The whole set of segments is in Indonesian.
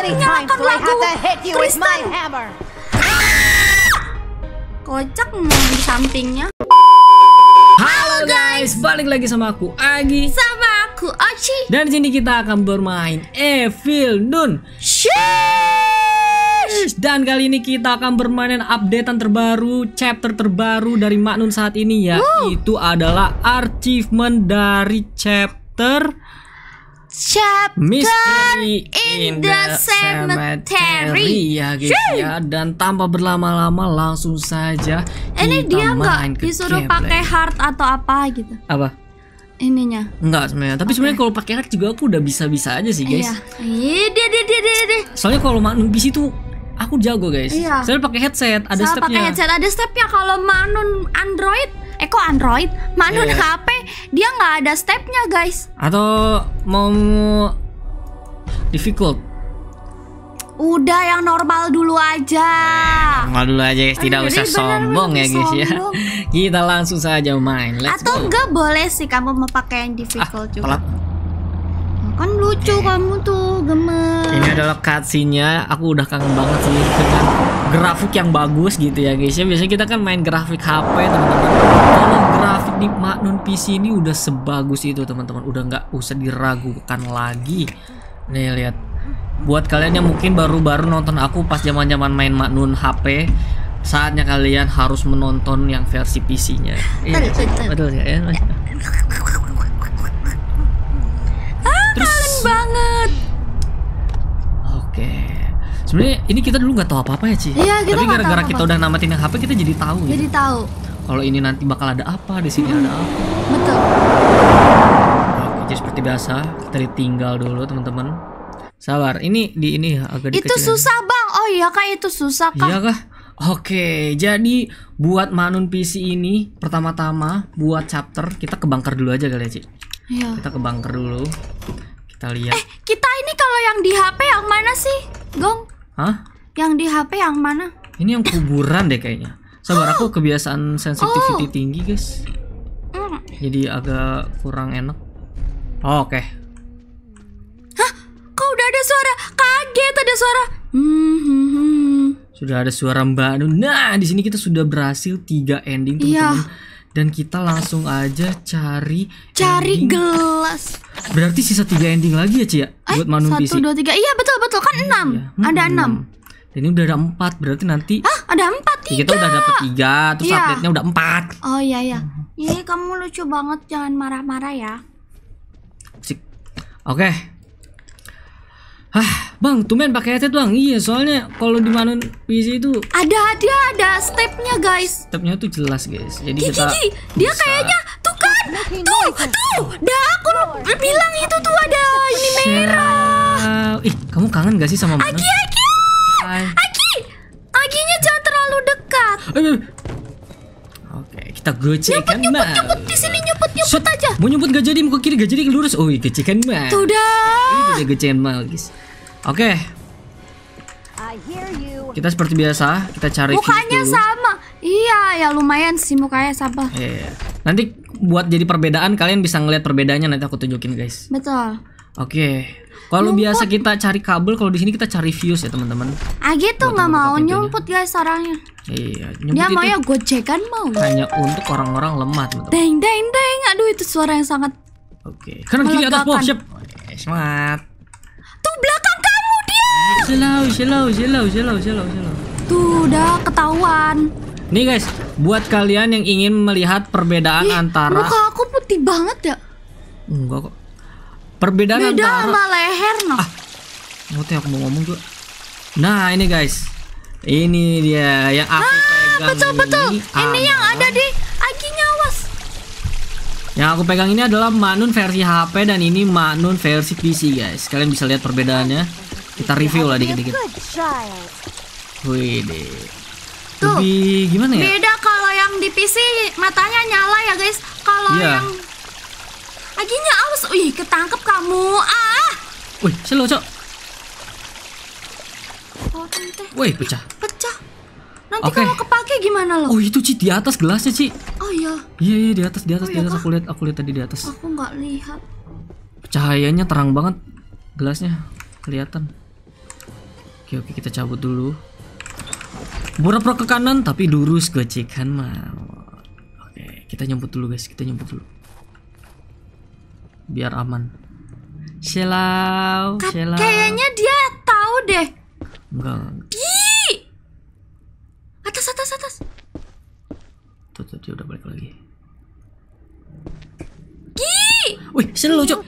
bloody nyalakan lagu Kristen. Ah! Kocak mau di sampingnya. Halo guys, balik lagi sama aku Agi Sama aku Oci Dan sini kita akan bermain Evil Nun Dan kali ini kita akan bermain updatean terbaru Chapter terbaru dari Maknun saat ini ya, Woo. adalah achievement dari chapter Chapter Mystery in, the, Cemetery. cemetery ya guys ya dan tanpa berlama-lama langsung saja ini dia nggak disuruh pakai heart atau apa gitu apa ininya Enggak sebenarnya tapi okay. sebenarnya kalau pakai heart juga aku udah bisa-bisa aja sih guys iya dia dia dia dia, soalnya kalau di situ aku jago guys iya. soalnya pakai headset ada Soal stepnya pakai headset ada stepnya kalau manun android Eko eh, Android, manun yeah. HP, dia nggak ada stepnya guys. Atau mau difficult? Udah yang normal dulu aja. Eh, normal dulu aja guys, tidak Jadi usah sombong ya guys ya. Kita langsung saja main. Let's Atau go. boleh sih kamu mau pakai yang difficult ah, juga. Pelat. Kan lucu kamu tuh, gemes. Ini adalah cutscene-nya. Aku udah kangen banget sih dengan grafik yang bagus gitu ya guys ya. Biasanya kita kan main grafik HP teman-teman. Kalau grafik di Maknun PC ini udah sebagus itu teman-teman. Udah nggak usah diragukan lagi. Nih lihat. Buat kalian yang mungkin baru-baru nonton aku pas zaman-zaman main Maknun HP, saatnya kalian harus menonton yang versi PC-nya. Iya, betul ya. ya. Terus, kangen banget. Oke. Okay. Sebenarnya ini kita dulu nggak tahu apa-apa ya, Ci. Iya, kita Tapi gara-gara kita udah namatin yang HP, kita jadi tahu jadi ya. Jadi tahu. Kalau ini nanti bakal ada apa, di sini hmm. ada apa. Betul. Oke, seperti biasa, kita ditinggal dulu, teman-teman. Sabar, ini di ini agak Itu susah, susah, Bang. Oh iya kah itu susah kah? Iya Kak. Oke, jadi buat Manun PC ini pertama-tama buat chapter kita ke bunker dulu aja kali ya, Ci. Iya. Kita ke bunker dulu. Kita lihat. Eh, kita ini kalau yang di HP yang mana sih, Gong? Hah? Yang di HP yang mana? Ini yang kuburan deh kayaknya. Sabar aku oh. kebiasaan sensitivity oh. tinggi, guys. Mm. Jadi agak kurang enak. Oh, Oke. Okay. Hah? Kok udah ada suara? Kaget ada suara. Hmm, hmm, hmm. Sudah ada suara Mbak Nah, di sini kita sudah berhasil tiga ending, iya. teman-teman. Yeah dan kita langsung aja cari cari ending. gelas berarti sisa tiga ending lagi ya Cia ya? eh, buat Manu satu dua tiga iya betul betul kan enam iya, hmm, ada enam dan ini udah ada empat berarti nanti ah ada empat tiga ya, kita udah dapet tiga terus iya. update nya udah empat oh iya iya ini iya, kamu lucu banget jangan marah-marah ya oke okay ah bang, tumen pakai headset bang. Iya, soalnya kalau di mana PC itu ada dia ada stepnya guys. Stepnya tuh jelas guys. Jadi kita Gigi, dia kayaknya tuh kan, tuh, tuh, dah aku bilang itu tuh ada ini merah. Ih, kamu kangen gak sih sama Aki, Aki, Aki, Aki, nya jangan terlalu dekat. Aki eh, eh, kita gocekkan nyebut, mau. Nyebut, nyebut di sini nyebut nyebut aja. Mau nyebut gak jadi mau ke kiri gak jadi lurus. Oh, gocekan tuh Sudah. Ini udah gocekan mal guys. Oke. Kita seperti biasa, kita cari Mukanya sama. Iya, ya lumayan sih mukanya sama. Iya. Nanti buat jadi perbedaan kalian bisa ngeliat perbedaannya nanti aku tunjukin, guys. Betul. Oke. Kalau biasa kita cari kabel, kalau di sini kita cari views ya teman-teman. Ah gitu nggak mau nyumput guys ya, sarangnya. Iya. Dia mau ya kan mau. Hanya untuk orang-orang lemah teman-teman. Deng deng deng, aduh itu suara yang sangat. Oke. Kanan kiri atas bos siap. Smart. Tuh belakang kamu dia. Slow slow slow slow slow slow. Tuh udah ketahuan. Nih guys, buat kalian yang ingin melihat perbedaan Ih, antara muka aku putih banget ya. Enggak kok. Perbedaan Beda antara sama leher no. Ah, aku mau ngomong juga. Nah, ini guys. Ini dia yang aku ah, pegang. betul betul. Ini, ini yang ada di Aki Nyawas. Yang aku pegang ini adalah Manun versi HP dan ini Manun versi PC, guys. Kalian bisa lihat perbedaannya. Kita review lah dikit-dikit. Wih deh. Tuh, gimana ya? Beda kalau yang di PC matanya nyala ya, guys. Kalau yeah. yang Aginya aus. ui ketangkep kamu. Ah. Wih, selo, Cok. Oh, teh. Wih, pecah. Pecah. Nanti okay. kalau kepake gimana loh? Oh, itu Ci di atas gelasnya, Ci. Oh iya. Iya, iya di atas, di atas, oh, di iya atas. Iya, aku lihat, aku lihat tadi di atas. Aku nggak lihat. Cahayanya terang banget gelasnya. Kelihatan. Oke, oke, kita cabut dulu. Pura-pura ke kanan tapi lurus gue gocekan mau. Oke, kita nyemput dulu guys, kita nyemput dulu biar aman. Selau, Kayaknya dia tahu deh. Enggak. Di atas atas atas. Tuh, tuh dia udah balik lagi. Ki. Wih, sini cok.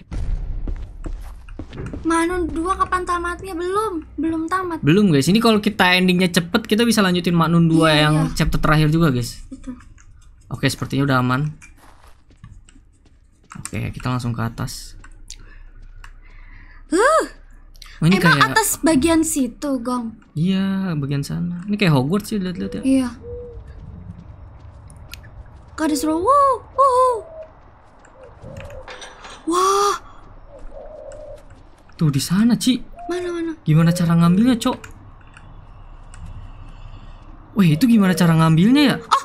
Manun dua kapan tamatnya? Belum, belum tamat. Belum, guys. Ini kalau kita endingnya cepet, kita bisa lanjutin Manun dua iya, yang iya. chapter terakhir juga, guys. Itu. Oke, sepertinya udah aman. Oke, kita langsung ke atas. Uh, Oh, ini Emang kayak... atas bagian situ, Gong? Iya, bagian sana. Ini kayak Hogwarts sih, lihat-lihat ya. Iya. Kau disuruh, wow, wow. Wah. Tuh di sana, Ci. Mana mana? Gimana cara ngambilnya, Cok? Wih, itu gimana cara ngambilnya ya? Oh,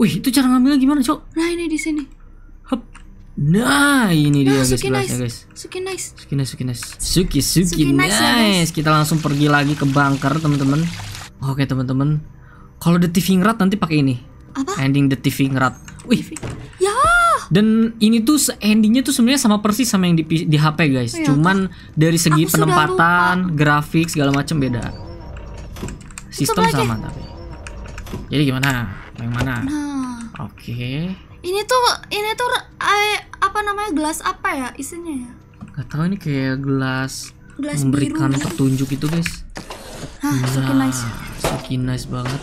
Wih, itu cara ngambilnya gimana, Cok? Nah, ini di sini. Hop. Nah, ini dia nah, guys gelasnya, nice. guys. Suki nice. Suki nice, Suki nice. Suki, Suki, suki nice. nice. Ya, Kita langsung pergi lagi ke bunker, teman-teman. Oke, teman-teman. Kalau The Thieving Rat nanti pakai ini. Apa? Ending The Thieving Rat. Wih. Ya. Dan ini tuh endingnya tuh sebenarnya sama persis sama yang di, di HP guys. Ya, Cuman kan? dari segi penempatan, grafik segala macam beda. Sistem sama tapi. Jadi gimana? yang mana nah oke okay. ini tuh ini tuh eh, apa namanya gelas apa ya isinya ya Gak tau ini kayak gelas, gelas memberikan biru. petunjuk itu guys Hah, nah, nice. nice banget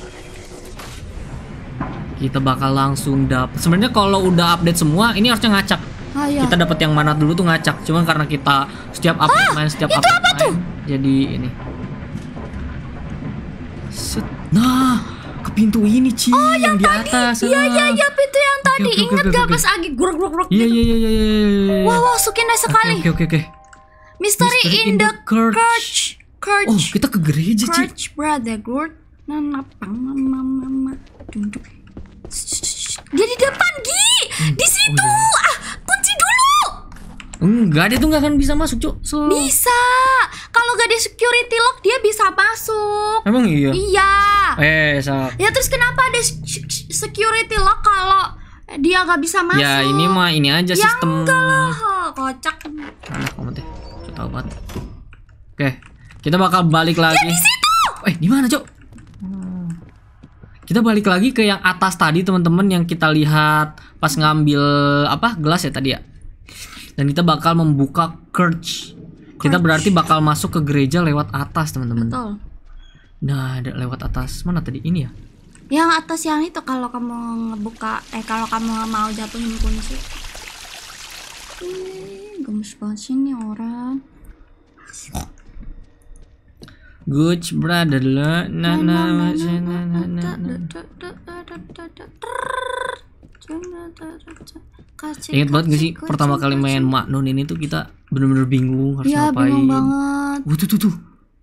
kita bakal langsung dapat sebenarnya kalau udah update semua ini harusnya ngacak ah, iya. kita dapat yang mana dulu tuh ngacak cuman karena kita setiap update ah, main setiap update main jadi ini Set. nah pintu ini Ci oh, yang, yang di atas. Iya iya iya pintu yang okay, tadi. Okay, Ingat okay, gak okay. Agi guruk guruk guruk. Iya, gitu. iya iya iya iya. Wah iya, iya. wah Sukina sekali. Oke okay, oke okay, oke. Okay. in, the, the church. church. Church. Oh kita ke gereja Ci. Church brother good. Nana pang mama mama. Dia di depan Gi. Hmm. Di oh, situ. Oh, iya. Ah Enggak, dia tuh nggak akan bisa masuk, Cuk. So. Bisa. Kalau gak ada security lock dia bisa masuk. Emang iya? Iya. Eh, sak. Ya terus kenapa ada security lock kalau dia nggak bisa ya, masuk? Ya ini mah ini aja ya, sistem. Enggak lah, oh, kocak. Nah, kamu teh. tahu banget. Oke, kita bakal balik ya, lagi. Ya, di situ. Eh, di mana, Cuk? Kita balik lagi ke yang atas tadi, teman-teman, yang kita lihat pas ngambil apa gelas ya tadi ya dan kita bakal membuka church. Kita berarti bakal masuk ke gereja lewat atas, teman-teman. Betul. Nah, lewat atas mana tadi? Ini ya? Yang atas yang itu kalau kamu ngebuka eh kalau kamu mau jatuhin kunci. Ih, gemes banget sih ini orang. Good brother, nah nah nah nah nah nah Ingat banget gak sih pertama kali main Maknun ini tuh kita bener-bener bingung harus ya, ngapain. Iya, bingung banget. Wuh, oh, tuh tuh tuh.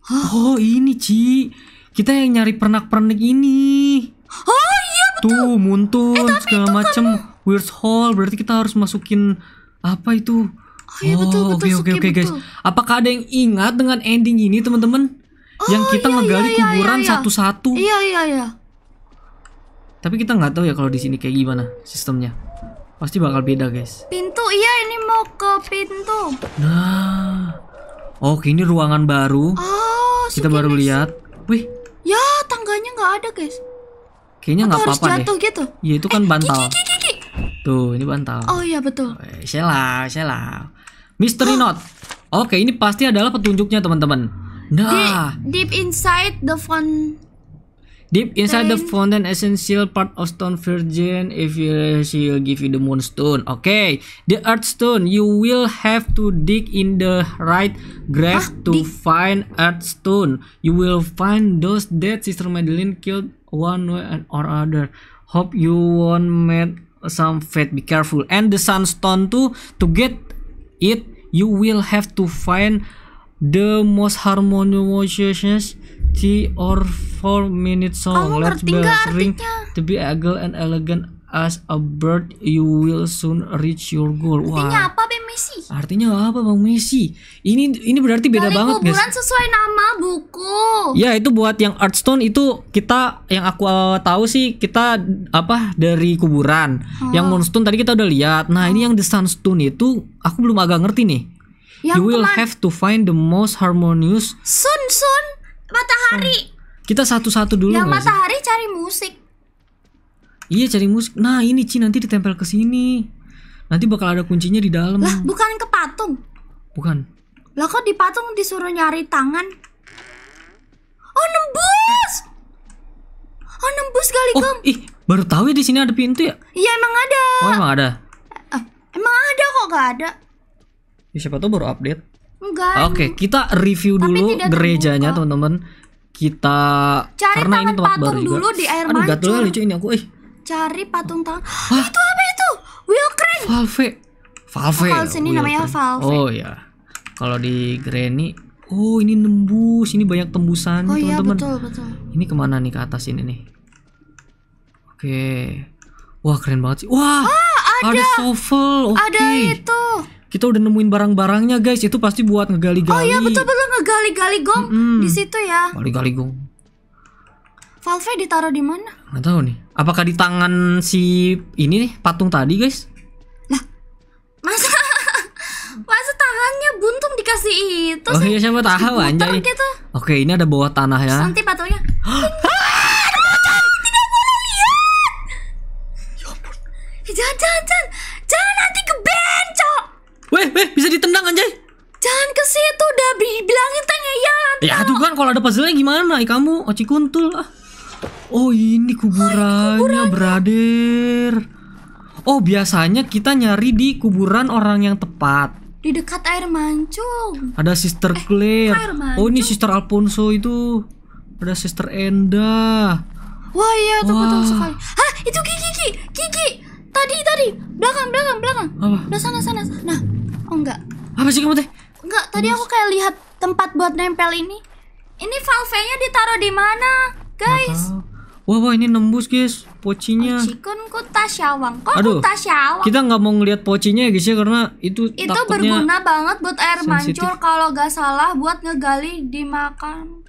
Hah? Oh, ini Ci. Kita yang nyari pernak-pernik ini. Oh, iya betul. Tuh, muntun eh, segala kan macem. Kamu... Weird Hall berarti kita harus masukin apa itu? Oh, iya betul, oh, betul. Oke, oke, oke, guys. Apakah ada yang ingat dengan ending ini, teman-teman? Oh, yang kita iya, ngegali iya, iya kuburan iya, iya. satu-satu. Iya, iya, Satu -satu? iya, iya, iya. Tapi kita nggak tahu ya kalau di sini kayak gimana sistemnya. Pasti bakal beda, guys. Pintu, iya ini mau ke pintu. Nah. Oke, ini ruangan baru. Oh, kita baru nasi. lihat. Wih. Ya, tangganya nggak ada, guys. Kayaknya nggak apa-apa deh. jatuh gitu? Ya, itu kan eh, bantal. Gigi, gigi, gigi. Tuh, ini bantal. Oh iya, betul. Shelah, shelah. Mystery note. Oke, ini pasti adalah petunjuknya, teman-teman. Nah, deep, deep inside the fun Deep inside the fountain essential part of stone virgin if you, she will give you the moonstone. Okay, the Earth Stone you will have to dig in the right grave to find Earth Stone. You will find those that Sister Madeline killed one way or other. Hope you won't meet some fate. Be careful. And the sunstone too to get it you will have to find the most harmonious three or four minute song. Let's ring to be agile and elegant as a bird you will soon reach your goal. Wah. apa Bang Messi? Artinya apa Bang Messi? Ini ini berarti beda Gali banget kuburan guys. sesuai nama buku. Ya itu buat yang Artstone itu kita yang aku uh, tahu sih kita apa dari kuburan. Hmm. Yang oh. Moonstone tadi kita udah lihat. Nah, hmm. ini oh. yang The Sunstone itu aku belum agak ngerti nih. Yang you will have to find the most harmonious. Sun sun matahari. Sun. Kita satu-satu dulu. Yang matahari sih? cari musik. Iya cari musik. Nah ini Ci nanti ditempel ke sini. Nanti bakal ada kuncinya di dalam. Lah bukan ke patung. Bukan. Lah kok di patung disuruh nyari tangan? Oh nembus. Oh nembus kali oh, gom. Ih baru tahu ya di sini ada pintu ya? Iya emang ada. Oh emang ada. Eh, emang ada kok gak ada? Ya, siapa tuh baru update? Enggak. Oke, okay, kita review dulu gerejanya, teman-teman. Kita Cari karena ini tempat baru juga. dulu di air Aduh, mancur. gatel lucu ini aku. Eh. Cari patung tangan. Hah? Itu apa itu? crane. Valve. Valve. Oh, kalau sini namanya Valve. Oh iya. Kalau di Granny Oh ini nembus, ini banyak tembusan oh, iya, teman-teman. Iya, betul, betul. Ini kemana nih ke atas ini nih? Oke, wah keren banget sih. Wah, ah, ada, ada shovel. Okay. Ada itu kita udah nemuin barang-barangnya guys itu pasti buat ngegali-gali oh iya betul-betul ngegali-gali gong mm -hmm. di situ ya ngegali-gali gong valve ditaruh di mana nggak tahu nih apakah di tangan si ini nih patung tadi guys Nah, masa masa tangannya buntung dikasih itu oh iya siapa tahu anjay gitu. oke ini ada bawah tanah ya nanti patungnya ya ya, jangan jangan Weh, weh, bisa ditendang anjay. Jangan ke situ udah bilangin tanya iya, ya. Ya tuh kan kalau ada puzzle gimana? Ih kamu oci kuntul ah. Oh, ini kuburannya, oh, kuburannya. brader. Oh, biasanya kita nyari di kuburan orang yang tepat. Di dekat air mancung. Ada Sister eh, Claire. oh, ini Sister Alfonso itu. Ada Sister Enda. Wah, iya, tuh betul sekali. Hah, itu Kiki, Kiki, Kiki. Tadi, tadi. Belakang, belakang, belakang. Apa? Udah sana, sana. Nah. Oh, enggak. Apa sih kamu teh? Enggak, tadi aku kayak lihat tempat buat nempel ini. Ini valve-nya ditaruh di mana, guys? Wah, wah ini nembus, guys. Pocinya. Cikun ku tasyawang. Kok Aduh, tasyawang? Kita nggak mau ngelihat pocinya ya, guys ya karena itu Itu berguna banget buat air sensitive. mancur kalau nggak salah buat ngegali di makam.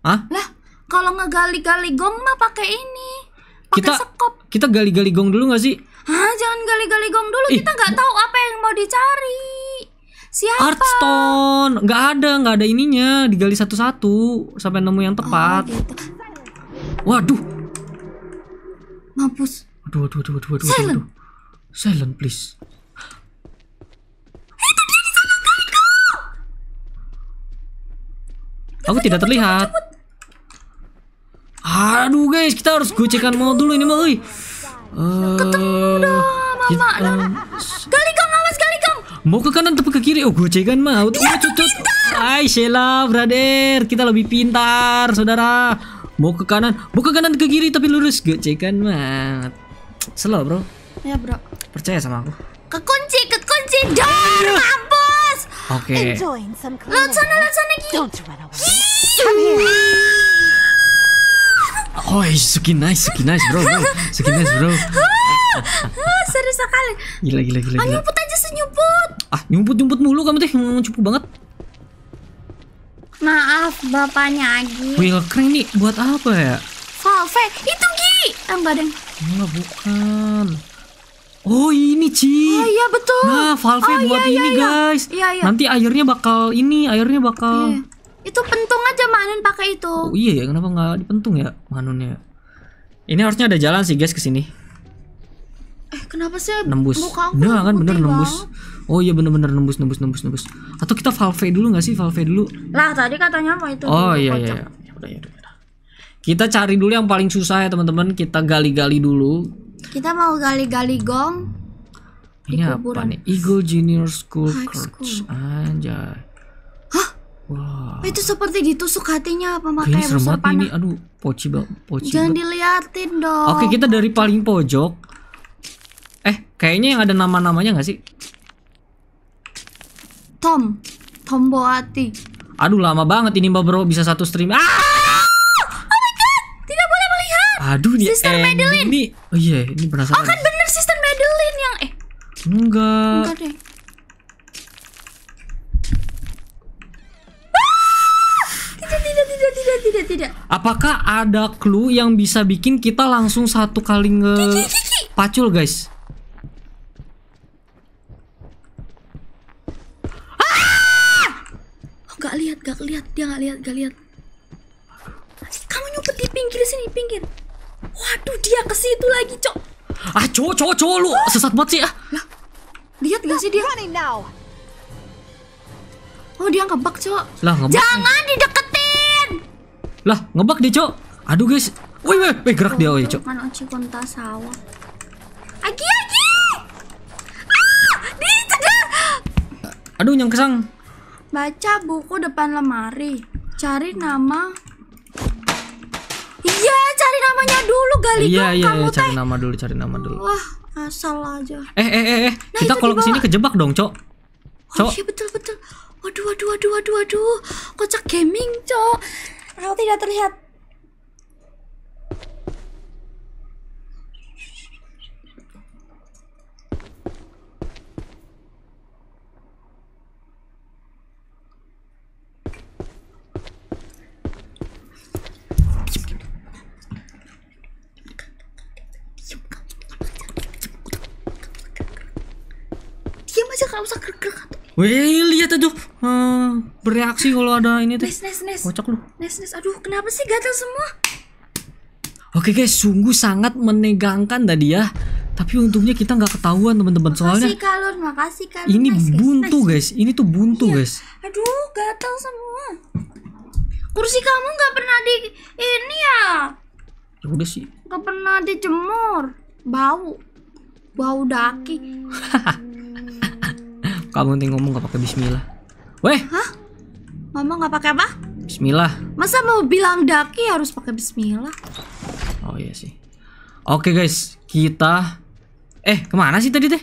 Hah? Lah, kalau ngegali-gali gong mah pakai ini. Pakai kita, sekop. Kita gali-gali gong dulu nggak sih? Hah, jangan gali-gali gong dulu. Ih. Kita nggak tahu apa yang mau dicari. Siapa? Artstone. Nggak ada, nggak ada ininya. Digali satu-satu sampai nemu yang oh, tepat. Oh, Waduh. Mampus. Aduh, aduh, aduh, aduh, aduh. Silent. Aduh, Silent, please. Aku tidak terlihat. Aduh guys, kita harus gocekan mall dulu ini mall, Uh, dong Mama. Ya kali kong awas kali kong Mau ke kanan tapi ke kiri. Oh, gue cekan mah. Tuh, ya, cucut. Hai, Sheila, brother. Kita lebih pintar, saudara. Mau ke kanan, mau ke kanan ke kiri tapi lurus. Gue cekan mah. Selalu, bro. Ya, bro. Percaya sama aku. Kekunci, kekunci. dong, mampus. Oke. Okay. Lu sana, lu sana. Don't run away. Oh, Suki nice, Suki nice bro, bro. Suki nice bro. Ah, seru sekali. Gila, gila, gila. Ah, nyumput aja senyumput. Ah, nyumput nyumput mulu kamu teh, cupu banget. Maaf, bapaknya Agi. Wheel crank nih buat apa ya? Valve, itu Gi. enggak deng. Enggak, bukan. Oh ini Ci. Oh iya betul. Nah valve oh, buat iya, ini iya, iya. guys. Iya, iya. Nanti airnya bakal ini, airnya bakal. Iya. Itu pentung aja Manun pakai itu. Oh, iya ya, kenapa nggak dipentung ya Manunnya? Ini harusnya ada jalan sih guys ke sini. Eh, kenapa sih nembus? Muka aku kan bener nembus. Oh iya bener-bener nembus nembus nembus nembus. Atau kita valve dulu nggak sih? Valve dulu. Lah, tadi katanya apa itu. Oh iya iya, iya. Ya udah ya, ya Kita cari dulu yang paling susah ya, teman-teman. Kita gali-gali dulu. Kita mau gali-gali gong. Ini apa nih? Eagle Junior School Coach. School. Anjay. Wah. Itu seperti ditusuk hatinya makanya Kayaknya serem panah. ini. Aduh, poci poci. Jangan diliatin dong. Oke, kita dari paling pojok. Eh, kayaknya yang ada nama-namanya nggak sih? Tom. Tomboati. Aduh, lama banget ini Mbak Bro bisa satu stream. Ah! Oh tidak boleh melihat. Aduh, ini Sister Madeline. Ini, oh iya, yeah, ini penasaran. Oh kan bener Sister Madeline yang eh. Enggak. Enggak deh. tidak tidak apakah ada clue yang bisa bikin kita langsung satu kali nge pacul guys nggak ah! oh, lihat nggak lihat dia nggak lihat nggak lihat kamu nyumpet di pinggir sini pinggir waduh dia ke situ lagi cok ah cowok cowok cowok lu sesat banget sih ah lihat nggak sih dia Oh dia ngebak cok Jangan di Jangan lah, ngebug dia, Cok. Aduh, guys. Wih, wih, woi, gerak dia, woi, Cok. Kan oci konta sawah. aki aki, Ah, dicegah. Aduh, nyang kesang. Baca buku depan lemari. Cari nama Iya, cari namanya dulu kali iya, iya, iya, cari nama dulu, cari nama dulu. Wah, asal aja. Eh, eh, eh, eh. Nah, kita kalau kesini kejebak dong, Cok. Oh, Cok. Oh, iya betul betul. Waduh, waduh, waduh, waduh, waduh. Kocak gaming, Cok. Aku tidak terlihat usah usah gerak Wih, lihat aduh. Hmm, bereaksi kalau ada ini tuh. Nes, nes, nes. Kocak Nes, nes. Aduh, kenapa sih gatal semua? Oke guys, sungguh sangat menegangkan tadi ya. Tapi untungnya kita nggak ketahuan teman-teman soalnya. Makasih kalon, makasih kalon. Ini nice, buntu guys, nice. guys. ini tuh buntu iya. guys. Aduh, gatal semua. Kursi kamu nggak pernah di ini ya? Ya udah sih. Gak pernah dijemur, bau, bau daki. Kamu nanti ngomong gak pakai bismillah. Weh. Hah? Ngomong gak pakai apa? Bismillah. Masa mau bilang daki harus pakai bismillah? Oh iya sih. Oke guys, kita eh kemana sih tadi teh?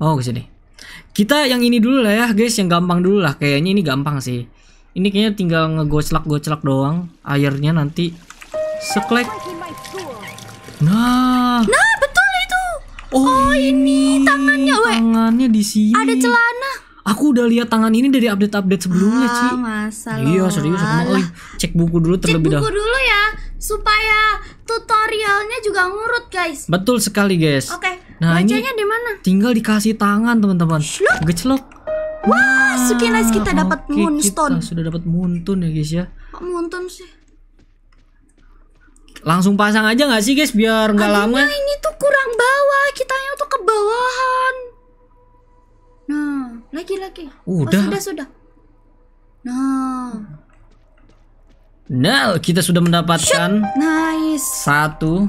Oh ke sini. Kita yang ini dulu lah ya guys, yang gampang dulu lah. Kayaknya ini gampang sih. Ini kayaknya tinggal ngegoclak-goclak doang. Airnya nanti seklek. Nah. Nah. nah Oh, oh ini, tangannya, weh. Tangannya di sini. Ada celana. Aku udah lihat tangan ini dari update-update sebelumnya, ah, Ci. masa Iya, serius aku mau cek buku dulu terlebih dahulu. Cek buku dah. dulu ya, supaya tutorialnya juga ngurut, guys. Betul sekali, guys. Oke. Okay. Nah, Bacanya di mana? Tinggal dikasih tangan, teman-teman. Gecelok. Wah, sekilas kita dapat okay, moonstone. Kita sudah dapat moonstone ya, guys ya. Kok muntun sih? Langsung pasang aja nggak sih, guys, biar nggak lama. ini tuh kurang banget kitanya tuh kebawahan nah lagi lagi oh, udah oh, sudah sudah nah Nah, kita sudah mendapatkan Shoot. nice. satu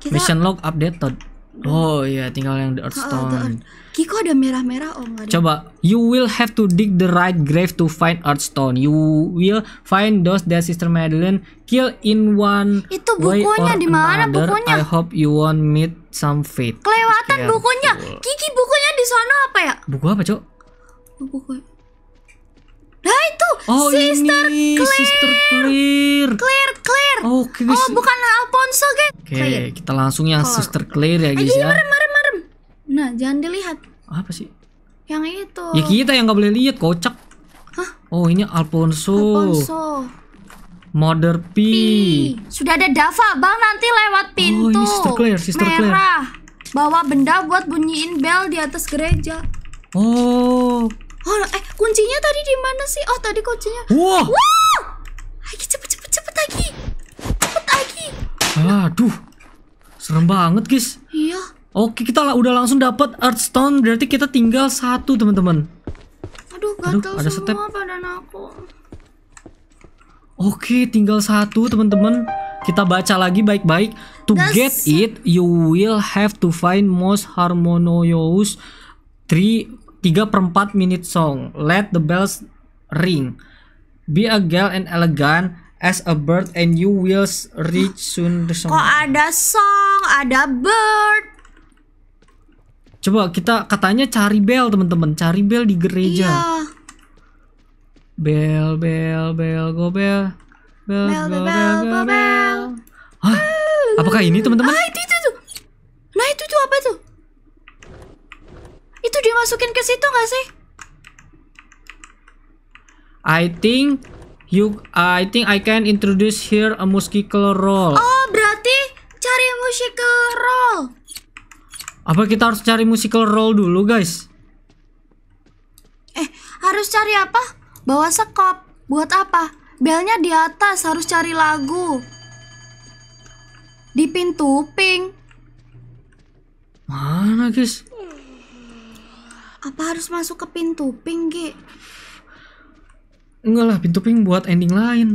kita... mission log updated. Oh iya, tinggal yang the earthstone. Oh, the Kiko ada merah-merah oh ada. Coba, you will have to dig the right grave to find earthstone. You will find those that Sister Madeline kill in one Itu bukunya di mana bukunya? I hope you won't meet some fate. Kelewatan bukunya. Kiki bukunya di sana apa ya? Buku apa, Cok? Oh, buku Nah itu oh, Sister ini, Claire. Sister Claire. Claire, Claire. Oh, okay, oh bukan Alfonso, geng. Oke, okay, kita langsung yang Claire. Sister Claire ya, guys eh, ya. Marem, marem, marem. Nah, jangan dilihat. Apa sih? Yang itu. Ya kita yang gak boleh lihat, kocak. Hah? Oh, ini Alfonso. Alfonso. Mother P. P. Sudah ada Dava, Bang, nanti lewat oh, pintu. Oh, ini Sister Claire, Sister Merah. Claire. Bawa benda buat bunyiin bel di atas gereja. Oh. Oh, eh kuncinya tadi di mana sih? Oh, tadi kuncinya. Wah. Wow. Lagi cepet cepet cepet lagi. Cepet lagi. Aduh. Serem banget, guys. Iya. Oke, kita lah udah langsung dapat Earthstone, berarti kita tinggal satu, teman-teman. Aduh, gatal Aduh, ada semua step. badan aku. Oke, tinggal satu, teman-teman. Kita baca lagi baik-baik. To get it, you will have to find most harmonious three 3 per 4 minute song Let the bells ring Be a girl and elegant As a bird and you will reach soon the song Kok ada song, ada bird Coba kita katanya cari bell teman-teman Cari bell di gereja Iya bell bell bell, go bell bell bell bell bell, bell. bell. Hah, apakah ini teman-teman? Ah, masukin ke situ nggak sih? I think you I think I can introduce here a musical roll. Oh, berarti cari musical roll. Apa kita harus cari musical roll dulu, guys? Eh, harus cari apa? Bawa sekop. Buat apa? Belnya di atas, harus cari lagu. Di pintu pink. Mana, guys? Apa harus masuk ke pintu pink, ge Enggak lah, pintu pink buat ending lain.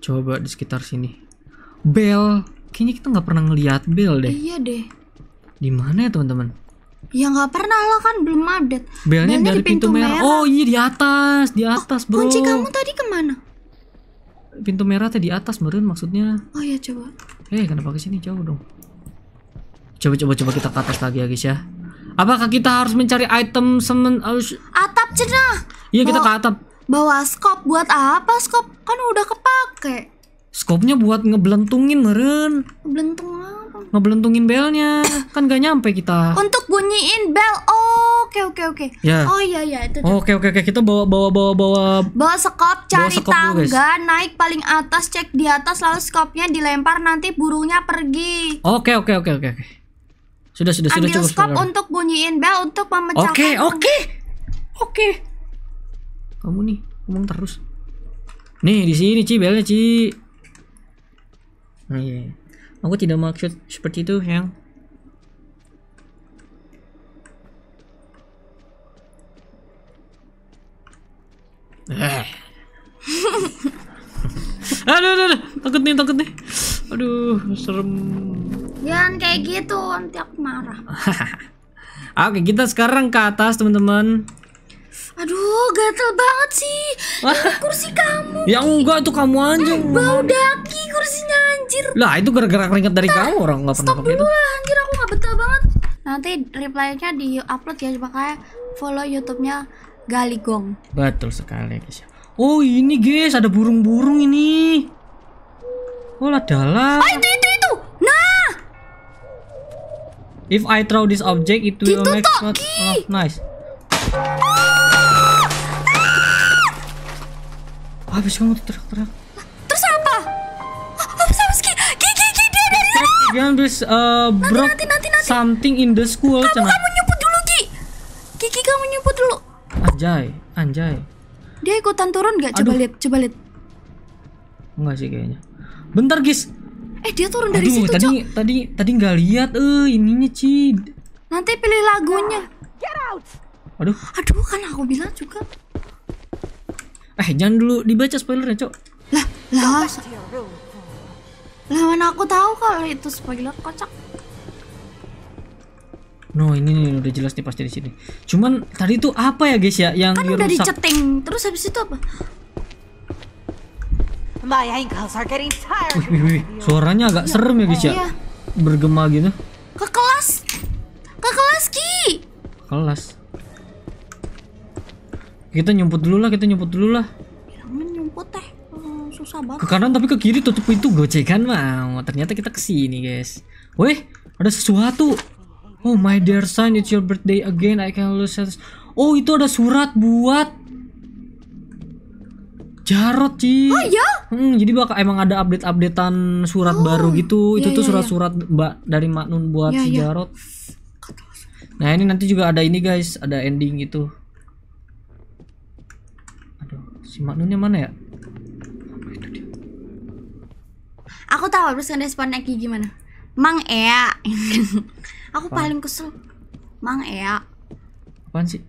Coba di sekitar sini. Bell, Kayaknya kita nggak pernah ngeliat Bell deh. Iya deh. Di mana ya teman-teman? Ya nggak pernah lah kan belum ada. Belnya, dari pintu, pintu merah. merah. Oh iya di atas, di oh, atas oh, bro. Kunci kamu tadi kemana? Pintu merah tadi di atas, Marun maksudnya. Oh iya coba. Eh hey, kenapa ke sini jauh dong? Coba coba coba kita ke atas lagi ya guys ya. Apakah kita harus mencari item semen eh, atap cenah? Iya, kita ke atap. Bawa skop buat apa? Skop kan udah kepake. Skopnya buat ngeblentungin meren. Ngebelentung apa? Ngeblentungin belnya. kan gak nyampe kita. Untuk bunyiin bel. oke oke oke. Ya. Oh iya iya itu. Oke oke oke kita bawa bawa bawa bawa bawa skop cari bawa skop tangga dulu, naik paling atas cek di atas lalu skopnya dilempar nanti burungnya pergi. Oke oke oke oke oke. Sudah, sudah, sudah Ambil cukup. sudah. untuk bunyiin bel untuk memecahkan. Oke, okay, oke. Okay. Oke. Okay. Kamu nih ngomong terus. Nih, di sini Ci belnya Ci. Nah, iya. iya. Aku tidak maksud seperti itu, yang Eh. aduh, aduh, aduh, takut nih, takut nih. Aduh, serem. Jangan kayak gitu, nanti aku marah. Oke, kita sekarang ke atas, teman-teman. Aduh, gatel banget sih. Ini kursi kamu. Ya enggak, itu kamu anjir. Eh, bau daki kursinya anjir. Lah, itu gara-gara keringat dari kamu orang nggak pernah pakai Stop dulu lah, anjir aku nggak betah banget. Nanti reply-nya di-upload ya, kayak follow YouTube-nya Galigong. Betul sekali, guys. Oh, ini guys, ada burung-burung ini. Oh, lah dalam. Oh, itu, itu. If I throw this object, it will make shot Oh, nice. Ah! Habis kamu teriak-teriak. Terus apa? Habis habis ki ki ki ki dia dari sana. Dia habis uh, broke nanti, nanti, nanti, something in the school. Kamu, kamu nyebut dulu ki. Kiki kamu nyebut dulu. Anjay, anjay. Dia ikutan turun gak? Coba lihat, coba lihat. Enggak sih kayaknya. Bentar guys, Eh dia turun dari situ tadi, cok. Tadi tadi nggak lihat eh ininya Ci. Nanti pilih lagunya. Get out. Aduh. Aduh kan aku bilang juga. Eh jangan dulu dibaca spoilernya cok. Lah lah. Lah mana aku tahu kalau itu spoiler kocak. No, ini nih, udah jelas nih pasti di sini. Cuman tadi tuh apa ya guys ya yang kan dirusak? udah diceting. Terus habis itu apa? My ankles are getting tired. Wih, wih, wih. Suaranya agak serem ya, guys ya. Iya. Bergema gitu. Ke kelas. Ke kelas Ki. kelas. Kita nyumput dulu lah, kita nyumput dulu lah. Jangan teh. Hmm, susah banget. Ke kanan tapi ke kiri tutup pintu gocekan mau. Ternyata kita ke sini, guys. Wih, ada sesuatu. Oh my dear son, it's your birthday again. I can lose. Oh, itu ada surat buat Jarot sih. Oh iya? Hmm, jadi bakal emang ada update-updatean surat oh, baru gitu. Iya, Itu iya, tuh iya. surat-surat iya. Mbak dari Mak Nun buat iya, si iya. Jarot. Iya. Nah, ini nanti juga ada ini guys, ada ending gitu. Aduh, si Mak Nunnya mana ya? Aku tahu harus ngerespon Eki gimana. Mang Ea. Aku Apa? paling kesel. Mang Ea. Apaan sih?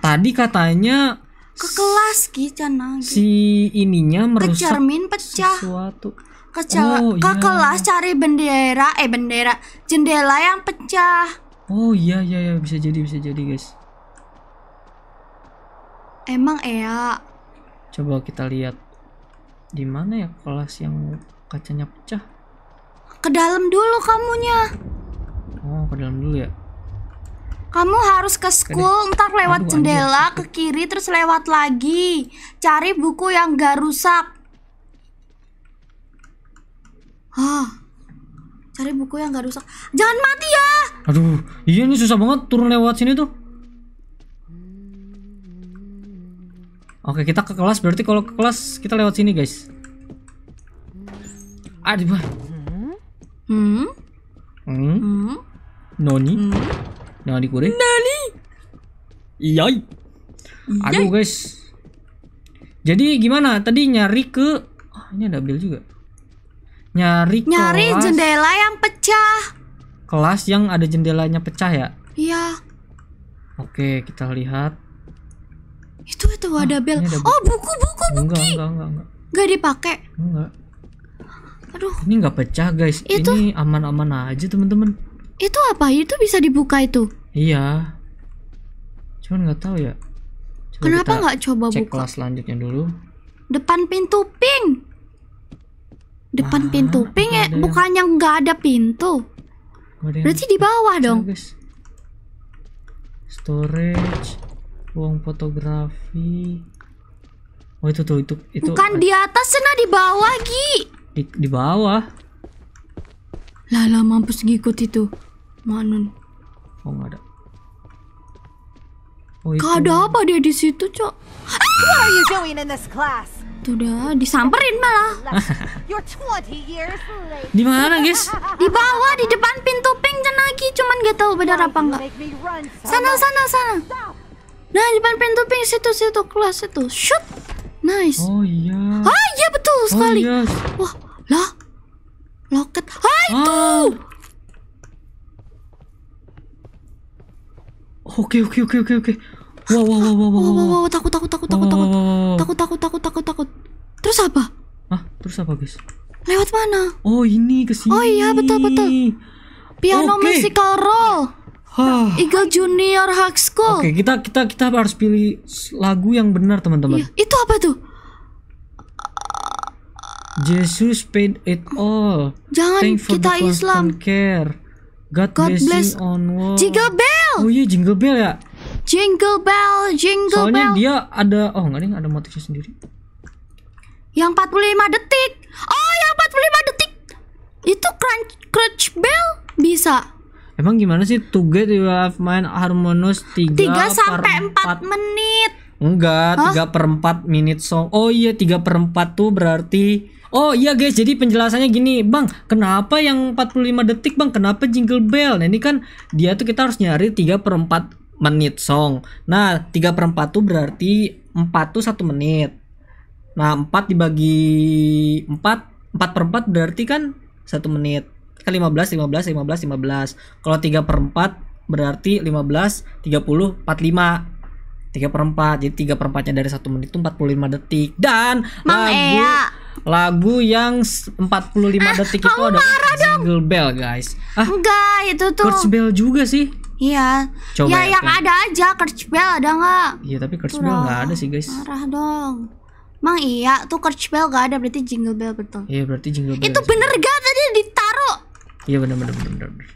Tadi katanya ke kelas gitu nah si ininya merusak ke cermin pecah sesuatu ke, oh, ke iya. kelas cari bendera eh bendera jendela yang pecah oh iya iya iya bisa jadi bisa jadi guys emang ya coba kita lihat di mana ya kelas yang kacanya pecah ke dalam dulu kamunya oh ke dalam dulu ya kamu harus ke school, ntar lewat Aduh, jendela ke kiri terus lewat lagi. Cari buku yang gak rusak. Hah. Cari buku yang gak rusak. Jangan mati ya. Aduh, iya ini susah banget turun lewat sini tuh. Oke, kita ke kelas. Berarti kalau ke kelas kita lewat sini, guys. Aduh. Hmm? Hmm? Hmm? Noni? Hmm? Nani kore? Nani? Iya. Aduh guys. Jadi gimana? Tadi nyari ke oh, ini ada bel juga. Nyari Nyari kelas... jendela yang pecah. Kelas yang ada jendelanya pecah ya? Iya. Oke, kita lihat. Itu itu ah, ada ah, bel. Ada bu oh, buku buku buku. Enggak, enggak, enggak, enggak. Enggak dipakai. Enggak. Aduh. Ini enggak pecah guys. Itu... Ini aman-aman aja teman-teman. Itu apa? Itu bisa dibuka itu? Iya. Cuman nggak tahu ya. Coba Kenapa nggak coba cek buka? kelas selanjutnya dulu. Depan pintu pink. Depan ah, pintu pink eh, ya, yang... bukannya nggak ada pintu. Ada Berarti di bawah dong. Guys. Storage, ruang fotografi. Oh itu tuh itu itu. Bukan di atas, sana di bawah Gi. Di, di bawah. Lala mampus ngikut itu. Manun. Oh nggak ada. Oh, Gak ada apa dia di situ, cok. What Tuh dah, disamperin malah. di mana, guys? Di bawah, di depan pintu pink cenagi, cuman gak tahu beda apa enggak. Sana, sana, sana. Nah, di depan pintu pink situ, situ kelas itu. Shoot. Nice. Oh iya. Ah, iya betul oh, sekali. Oh, iya. yes. Wah, lah. Loket. Ah, itu. Ah. Oke oke oke oke oke. Wow wow wow wow wow. Wow wow takut takut takut takut takut. Takut takut takut takut takut. Terus apa? Ah Terus apa, guys? Lewat mana? Oh, ini ke sini. Oh iya, betul betul. Piano okay. musical roll. Huh. Eagle Junior High School. Oke, kita kita kita harus pilih lagu yang benar, teman-teman. Iya, itu apa tuh? Jesus paid it all. Jangan Thank for kita the Islam. God, bless, bless on world. Bell. Oh iya Jingle Bell ya. Jingle Bell, Jingle Soalnya Bell. Soalnya dia ada oh enggak nih ada motifnya sendiri. Yang 45 detik. Oh, yang 45 detik. Itu crunch crunch bell bisa. Emang gimana sih to get you have main harmonious 3, 3 sampai 4, 4 menit. Enggak, huh? 3 per 4 menit song. Oh iya, 3 per 4 tuh berarti Oh iya guys, jadi penjelasannya gini, Bang, kenapa yang 45 detik, Bang? Kenapa jingle bell? Nah, ini kan dia tuh kita harus nyari 3 4 menit song. Nah, 3 4 tuh berarti 4 tuh 1 menit. Nah, 4 dibagi 4, 4 per 4 berarti kan 1 menit. Kan 15, 15, 15, 15. Kalau 3 4 berarti 15, 30, 45. 3 per 4, jadi 3 per 4 nya dari 1 menit itu 45 detik. Dan Mang lagu... Ea lagu yang 45 ah, detik itu ada jingle bell guys ah enggak itu tuh Kurtz bell juga sih iya Coba ya, ya yang kan. ada aja Kurtz bell ada nggak iya tapi Kurtz bell nggak ada sih guys marah dong Emang iya, tuh Kurtz Bell gak ada, berarti Jingle Bell betul Iya, berarti Jingle Bell Itu bener gak tadi ditaruh? Iya, bener, bener, bener, bener.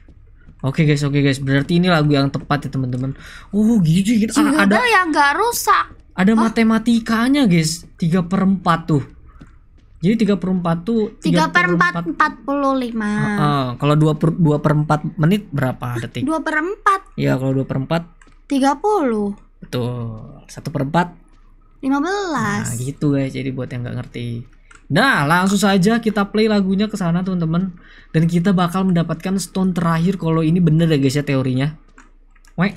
Oke okay guys, oke okay guys, berarti ini lagu yang tepat ya teman-teman Oh gitu, gitu. Ah, jingle ada, yang gak rusak Ada oh. matematikanya guys, tiga per empat tuh jadi 3 per 4 tuh 3, per 4, 4 45 uh, uh, Kalau 2 per, 2 per 4 menit berapa detik? 2 per 4 Iya kalau 2 per 4 30 Betul 1 per 4 15 Nah gitu guys jadi buat yang gak ngerti Nah, langsung saja kita play lagunya ke sana teman-teman dan kita bakal mendapatkan stone terakhir kalau ini bener ya guys ya teorinya. Wek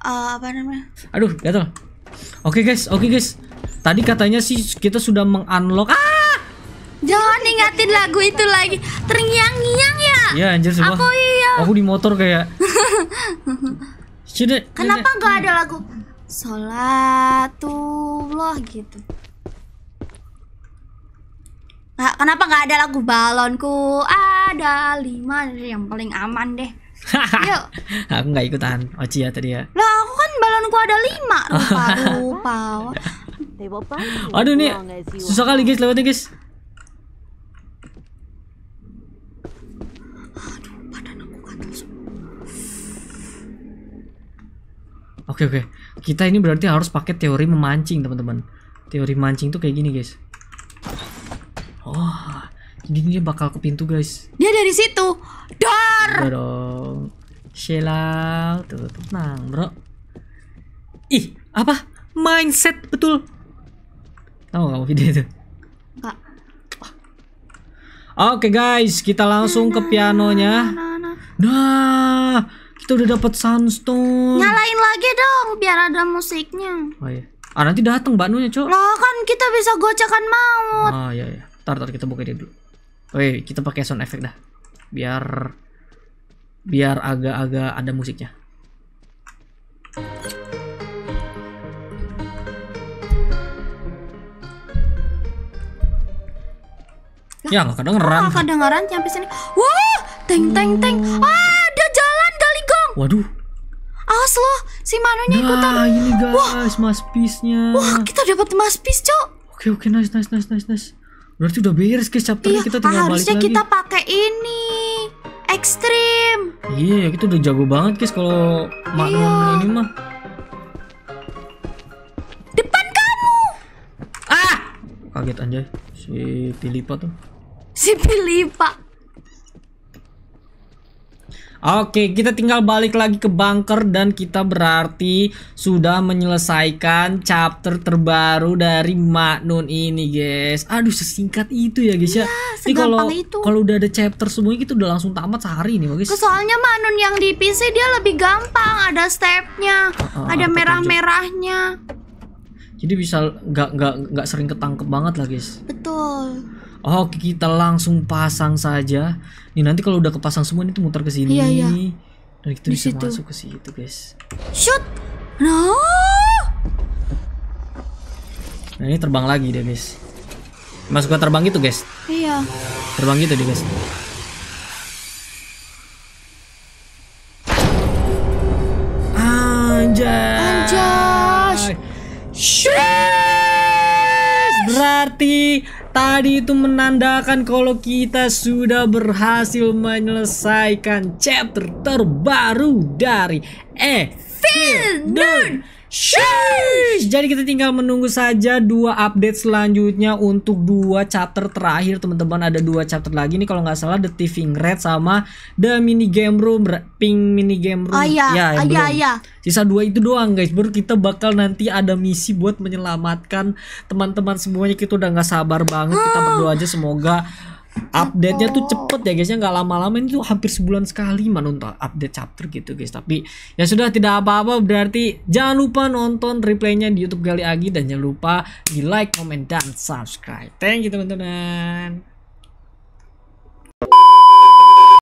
Eh, apa namanya? Aduh, gatel. Oke guys, oke guys. Tadi katanya sih kita sudah mengunlock. Ah! Jangan ingatin lagu itu lagi. Terngiang-ngiang ya. Iya anjir sumpah. Aku iya. Aku di motor kayak. Cide, Kenapa nggak ada lagu Salatullah gitu? kenapa nggak ada lagu balonku ada lima yang paling aman deh? Yuk. Iya. aku nggak ikutan Oci ya tadi ya. Lah aku kan balonku ada lima. Lupa, lupa. Aduh nih susah kali guys lewatnya guys. Kan. Oke oke. Kita ini berarti harus pakai teori memancing, teman-teman. Teori mancing tuh kayak gini, guys. Jadi bakal ke pintu guys. Dia dari situ. Dor. Dorong. Sheila, tuh tenang bro. Ih apa? Mindset betul. Tahu nggak video itu? Enggak. Ah. Oke okay, guys, kita langsung ke pianonya. Nah, nah, nah, kita udah dapat sunstone. Nyalain lagi dong, biar ada musiknya. Oh iya. Ah nanti datang Mbak Nunya, Cok. Lah kan kita bisa gocekan maut. Ah iya iya. tar tar kita buka dia dulu. Oke, kita pakai sound effect dah. Biar biar agak-agak ada musiknya. Lah, ya nggak kedengeran. Nggak kedengeran nyampe sini. Wah, teng teng teng. Ah, ada jalan kali gong. Waduh. Awas loh, si manunya nah, ikutan. ini guys, Wah. mas pisnya. Wah, kita dapat mas pis, Cok. Oke, oke, nice, nice, nice, nice, nice. Berarti udah beres guys chapternya iya, kita tinggal balik lagi. Harusnya kita pakai ini. Ekstrim. Iya, yeah, kita udah jago banget guys kalau manual iya. ini mah. Depan kamu. Ah! Kaget anjay. Si Pilipa tuh. Si Pilipa. Oke, kita tinggal balik lagi ke bunker dan kita berarti sudah menyelesaikan chapter terbaru dari Maknun ini, guys. Aduh, sesingkat itu ya, guys ya. Iya, ini kalau kalau udah ada chapter semuanya itu udah langsung tamat sehari ini, guys. Soalnya Maknun yang di PC dia lebih gampang, ada stepnya, uh, ada merah-merahnya. Jadi bisa nggak nggak nggak sering ketangkep banget lah, guys. Betul. Oke, kita langsung pasang saja. Nih nanti kalau udah kepasang semua ini tuh muter ke sini. Iya, iya. Dan kita bisa situ. masuk ke situ, guys. Shoot. No. Nah, ini terbang lagi deh, guys. Masuk ke terbang gitu, guys. Iya. Terbang gitu deh, guys. Tadi itu menandakan kalau kita sudah berhasil menyelesaikan chapter terbaru dari Evil Dead. Sheesh. Jadi kita tinggal menunggu saja dua update selanjutnya untuk dua chapter terakhir teman-teman ada dua chapter lagi nih kalau nggak salah The Thieving Red sama The Mini Game Room Pink Mini Game Room. Oh, iya. Ya, yang oh, iya, belum. iya. Sisa dua itu doang guys. Baru kita bakal nanti ada misi buat menyelamatkan teman-teman semuanya kita udah nggak sabar banget. Kita berdoa aja semoga update-nya tuh cepet ya guys ya nggak lama-lama ini tuh hampir sebulan sekali menonton update chapter gitu guys tapi ya sudah tidak apa-apa berarti jangan lupa nonton replaynya di YouTube Gali Agi dan jangan lupa di like, comment dan subscribe. Thank you teman-teman.